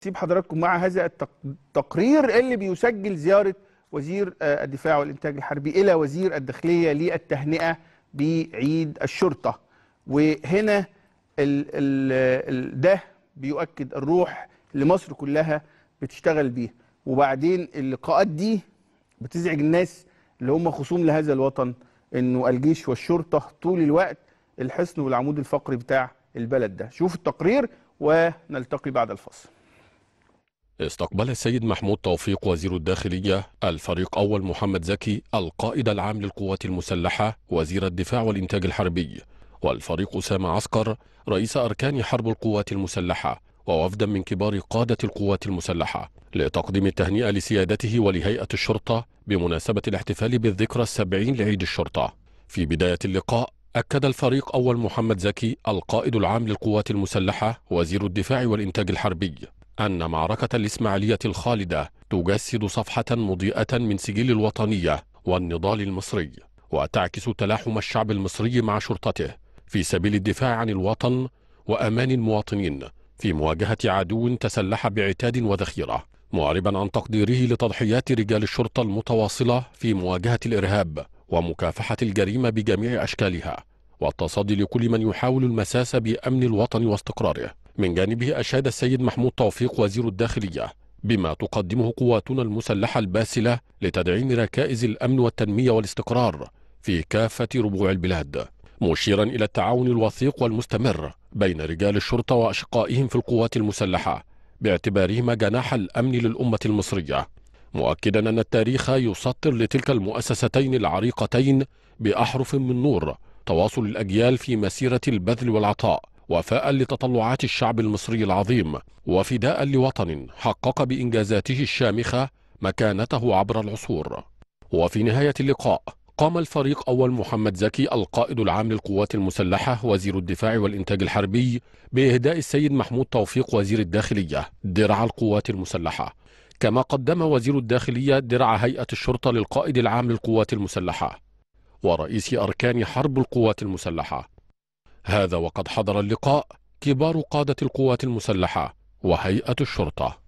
سيب حضراتكم مع هذا التقرير اللي بيسجل زيارة وزير آه، الدفاع والإنتاج الحربي إلى وزير الداخلية للتهنئة بعيد الشرطة وهنا الـ الـ ده بيؤكد الروح اللي مصر كلها بتشتغل بيه وبعدين اللقاءات دي بتزعج الناس اللي هم خصوم لهذا الوطن انه الجيش والشرطة طول الوقت الحصن والعمود الفقري بتاع البلد ده شوف التقرير ونلتقي بعد الفصل استقبل السيد محمود توفيق وزير الداخلية الفريق أول محمد زكي القائد العام للقوات المسلحة وزير الدفاع والإنتاج الحربي والفريق أسامة عسكر رئيس أركان حرب القوات المسلحة ووفدا من كبار قادة القوات المسلحة لتقديم التهنئة لسيادته ولهيئة الشرطة بمناسبة الاحتفال بالذكرى السبعين لعيد الشرطة في بداية اللقاء أكد الفريق أول محمد زكي القائد العام للقوات المسلحة وزير الدفاع والإنتاج الحربي أن معركة الإسماعيلية الخالدة تجسد صفحة مضيئة من سجل الوطنية والنضال المصري وتعكس تلاحم الشعب المصري مع شرطته في سبيل الدفاع عن الوطن وأمان المواطنين في مواجهة عدو تسلح بعتاد وذخيرة معربا عن تقديره لتضحيات رجال الشرطة المتواصلة في مواجهة الإرهاب ومكافحة الجريمة بجميع أشكالها والتصدي لكل من يحاول المساس بأمن الوطن واستقراره من جانبه أشاد السيد محمود توفيق وزير الداخلية بما تقدمه قواتنا المسلحة الباسلة لتدعيم ركائز الأمن والتنمية والاستقرار في كافة ربوع البلاد مشيرا إلى التعاون الوثيق والمستمر بين رجال الشرطة وأشقائهم في القوات المسلحة باعتبارهما جناح الأمن للأمة المصرية مؤكدا أن التاريخ يسطر لتلك المؤسستين العريقتين بأحرف من نور تواصل الأجيال في مسيرة البذل والعطاء وفاء لتطلعات الشعب المصري العظيم وفداء لوطن حقق بإنجازاته الشامخة مكانته عبر العصور وفي نهاية اللقاء قام الفريق أول محمد زكي القائد العام للقوات المسلحة وزير الدفاع والإنتاج الحربي بإهداء السيد محمود توفيق وزير الداخلية درع القوات المسلحة كما قدم وزير الداخلية درع هيئة الشرطة للقائد العام للقوات المسلحة ورئيس أركان حرب القوات المسلحة هذا وقد حضر اللقاء كبار قادة القوات المسلحة وهيئة الشرطة